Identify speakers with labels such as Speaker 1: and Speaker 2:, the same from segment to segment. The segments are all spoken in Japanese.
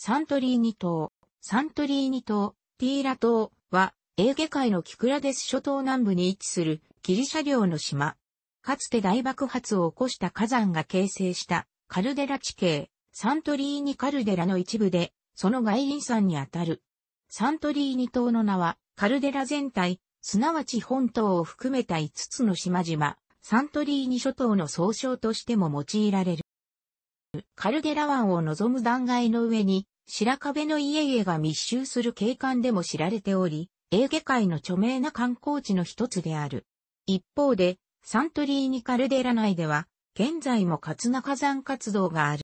Speaker 1: サントリーニ島、サントリーニ島、ティーラ島は、エーゲ海のキクラデス諸島南部に位置するギリシャ領の島。かつて大爆発を起こした火山が形成したカルデラ地形、サントリーニカルデラの一部で、その外輪山にあたる。サントリーニ島の名は、カルデラ全体、すなわち本島を含めた5つの島々、サントリーニ諸島の総称としても用いられる。カルデラ湾を望む断崖の上に白壁の家々が密集する景観でも知られており、エーゲ海の著名な観光地の一つである。一方で、サントリーニカルデラ内では、現在も活な火山活動がある。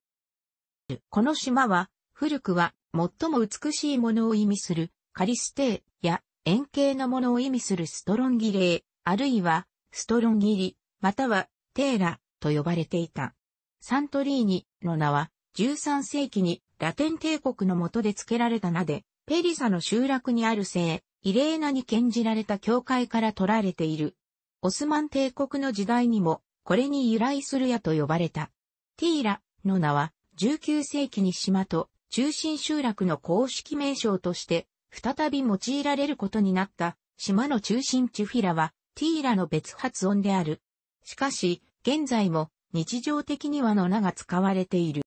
Speaker 1: この島は、古くは最も美しいものを意味するカリステーや円形のものを意味するストロンギレー、あるいはストロンギリ、またはテーラと呼ばれていた。サントリーニの名は、13世紀にラテン帝国の下で付けられた名で、ペリサの集落にある聖、イレーナに献じられた教会から取られている。オスマン帝国の時代にも、これに由来するやと呼ばれた。ティーラの名は、19世紀に島と中心集落の公式名称として、再び用いられることになった島の中心地フィラは、ティーラの別発音である。しかし、現在も日常的にはの名が使われている。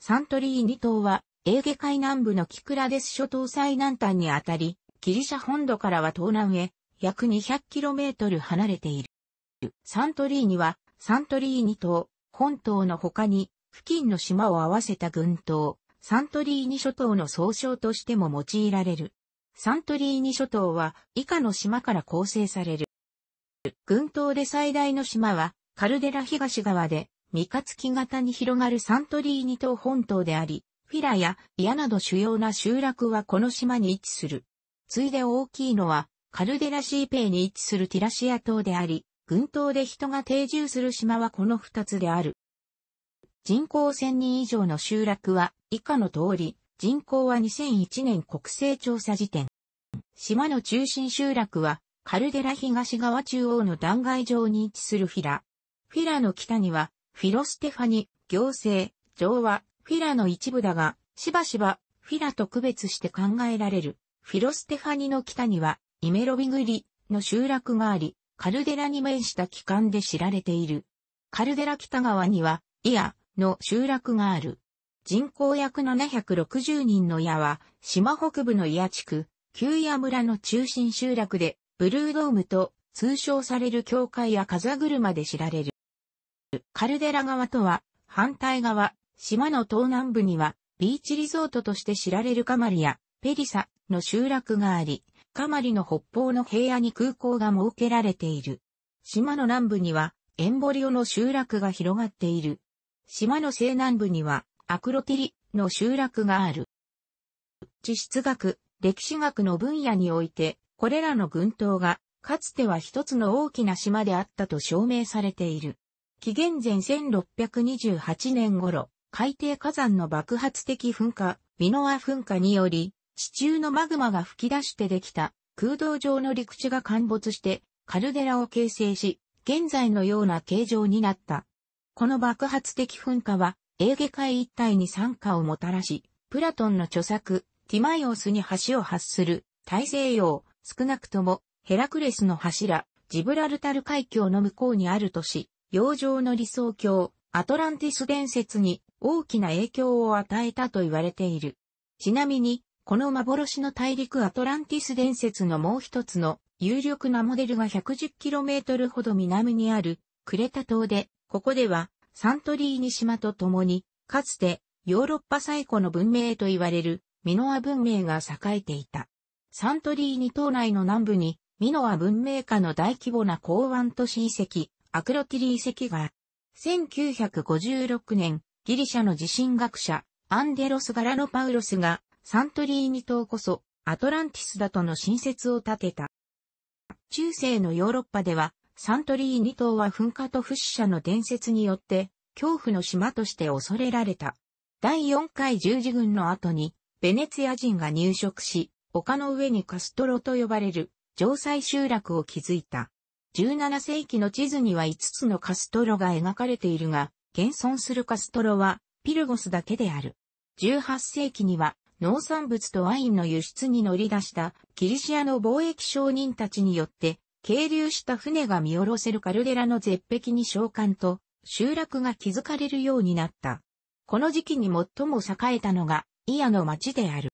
Speaker 1: サントリーニ島は、エーゲ海南部のキクラデス諸島最南端にあたり、ギリシャ本土からは東南へ約 200km 離れている。サントリーニは、サントリーニ島、本島の他に、付近の島を合わせた群島、サントリーニ諸島の総称としても用いられる。サントリーニ諸島は以下の島から構成される。群島で最大の島はカルデラ東側で、三日月型に広がるサントリーニ島本島であり、フィラやイアなど主要な集落はこの島に位置する。ついで大きいのは、カルデラシーペイに位置するティラシア島であり、群島で人が定住する島はこの二つである。人口1000人以上の集落は以下の通り、人口は2001年国勢調査時点。島の中心集落はカルデラ東側中央の断崖上に位置するフィラ、フィラの北には、フィロステファニ、行政、城は、フィラの一部だが、しばしば、フィラと区別して考えられる。フィロステファニの北には、イメロビグリの集落があり、カルデラに面した機関で知られている。カルデラ北側には、イアの集落がある。人口約760人の矢は、島北部のイア地区、旧矢村の中心集落で、ブルードームと通称される教会や風車で知られる。カルデラ側とは、反対側、島の東南部には、ビーチリゾートとして知られるカマリや、ペリサの集落があり、カマリの北方の平野に空港が設けられている。島の南部には、エンボリオの集落が広がっている。島の西南部には、アクロティリの集落がある。地質学、歴史学の分野において、これらの群島が、かつては一つの大きな島であったと証明されている。紀元前1628年頃、海底火山の爆発的噴火、ミノア噴火により、地中のマグマが吹き出してできた空洞状の陸地が陥没してカルデラを形成し、現在のような形状になった。この爆発的噴火は、エーゲ海一帯に参加をもたらし、プラトンの著作、ティマイオスに橋を発する大西洋、少なくともヘラクレスの柱、ジブラルタル海峡の向こうにある都市、洋上の理想郷、アトランティス伝説に大きな影響を与えたと言われている。ちなみに、この幻の大陸アトランティス伝説のもう一つの有力なモデルが 110km ほど南にあるクレタ島で、ここではサントリーニ島と共に、かつてヨーロッパ最古の文明と言われるミノア文明が栄えていた。サントリーニ島内の南部にミノア文明下の大規模な港湾都市遺跡、アクロティリー赤が、1956年、ギリシャの地震学者、アンデロス・ガラノパウロスが、サントリーニ島こそ、アトランティスだとの新説を立てた。中世のヨーロッパでは、サントリーニ島は噴火と不死者の伝説によって、恐怖の島として恐れられた。第4回十字軍の後に、ベネツィア人が入植し、丘の上にカストロと呼ばれる、城塞集落を築いた。17世紀の地図には5つのカストロが描かれているが、現存するカストロはピルゴスだけである。18世紀には農産物とワインの輸出に乗り出したキリシアの貿易商人たちによって係留した船が見下ろせるカルデラの絶壁に召喚と集落が築かれるようになった。この時期に最も栄えたのがイアの町である。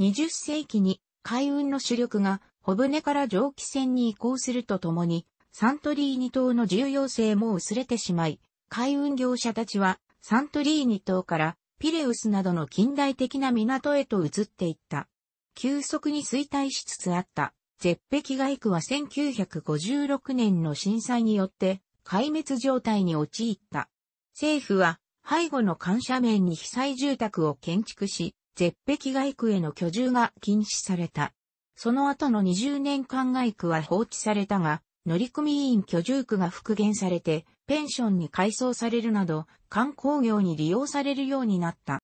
Speaker 1: 20世紀に海運の主力が小舟から蒸気船に移行するとともに、サントリーニ島の重要性も薄れてしまい、海運業者たちはサントリーニ島からピレウスなどの近代的な港へと移っていった。急速に衰退しつつあった絶壁外区は1956年の震災によって壊滅状態に陥った。政府は背後の感謝面に被災住宅を建築し、絶壁外区への居住が禁止された。その後の20年間外区は放置されたが、乗組員居住区が復元されて、ペンションに改装されるなど、観光業に利用されるようになった。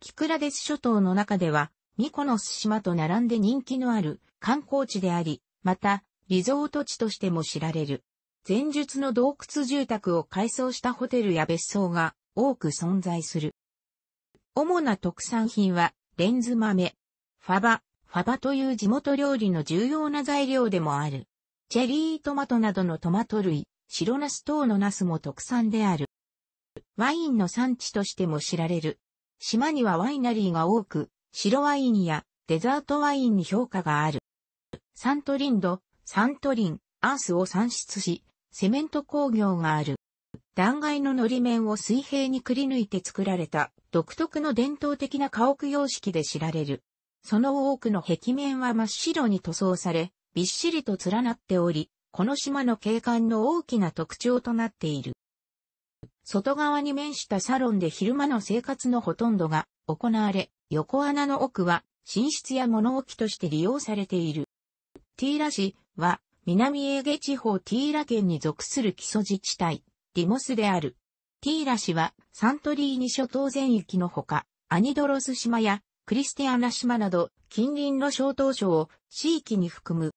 Speaker 1: キクラデス諸島の中では、ミコノス島と並んで人気のある観光地であり、また、リゾート地としても知られる。前述の洞窟住宅を改装したホテルや別荘が多く存在する。主な特産品は、レンズ豆、ファバ、ファバという地元料理の重要な材料でもある。チェリートマトなどのトマト類、白ナス等のナスも特産である。ワインの産地としても知られる。島にはワイナリーが多く、白ワインやデザートワインに評価がある。サントリンド、サントリン、アースを産出し、セメント工業がある。断崖ののり面を水平にくり抜いて作られた独特の伝統的な家屋様式で知られる。その多くの壁面は真っ白に塗装され、びっしりと連なっており、この島の景観の大きな特徴となっている。外側に面したサロンで昼間の生活のほとんどが行われ、横穴の奥は寝室や物置として利用されている。ティーラ市は南エーゲ地方ティーラ県に属する基礎自治体、ディモスである。ティーラ市はサントリーニ諸島全域のほか、アニドロス島やクリスティアナ島など近隣の小島省を地域に含む。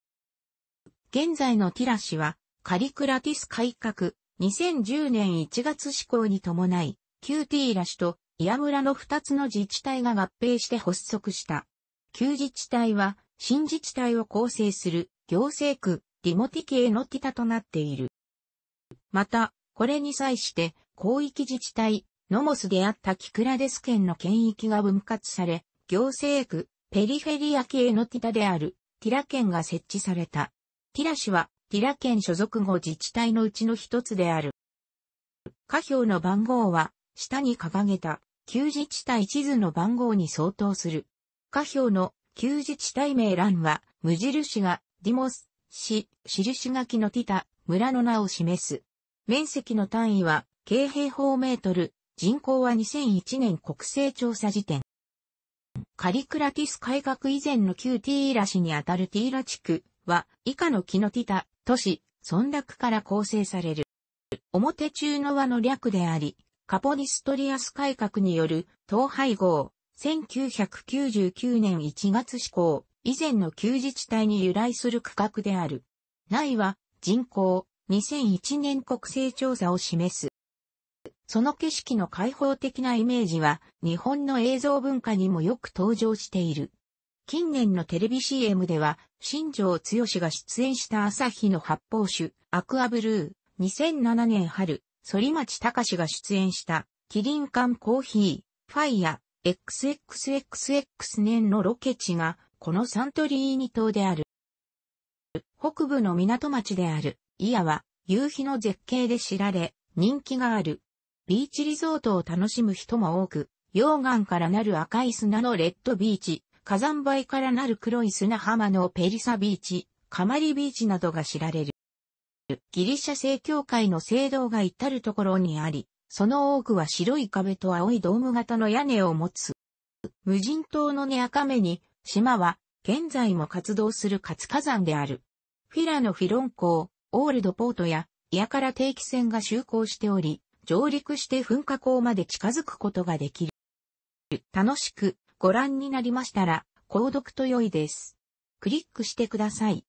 Speaker 1: 現在のティラ氏はカリクラティス改革2010年1月施行に伴い、旧ティーラ氏とイア村の2つの自治体が合併して発足した。旧自治体は新自治体を構成する行政区ディモティ系のティタとなっている。また、これに際して広域自治体ノモスであったキクラデス県の県域が分割され、行政区、ペリフェリア系のティタである、ティラ県が設置された。ティラ市は、ティラ県所属後自治体のうちの一つである。下表の番号は、下に掲げた、旧自治体地図の番号に相当する。下表の旧自治体名欄は、無印が、ディモス、市、印書きのティタ、村の名を示す。面積の単位は、京平方メートル、人口は2001年国勢調査時点。カリクラティス改革以前の旧ティーラ市にあたるティーラ地区は以下のキノティタ、都市、村落から構成される。表中の和の略であり、カポディストリアス改革による統廃合、1999年1月施行、以前の旧自治体に由来する区画である。内は人口2001年国勢調査を示す。その景色の開放的なイメージは日本の映像文化にもよく登場している。近年のテレビ CM では、新庄剛志が出演した朝日の発泡酒、アクアブルー、2007年春、反町隆が出演した、キリン缶コーヒー、ファイヤ、XXXX 年のロケ地が、このサントリーニ島である。北部の港町である、イヤは、夕日の絶景で知られ、人気がある。ビーチリゾートを楽しむ人も多く、溶岩からなる赤い砂のレッドビーチ、火山灰からなる黒い砂浜のペリサビーチ、カマリビーチなどが知られる。ギリシャ正教会の聖堂が至るところにあり、その多くは白い壁と青いドーム型の屋根を持つ。無人島のネアカメに、島は現在も活動する活火山である。フィラのフィロン港、オールドポートや、イヤから定期船が就航しており、上陸して噴火口まで近づくことができる。楽しくご覧になりましたら、購読と良いです。クリックしてください。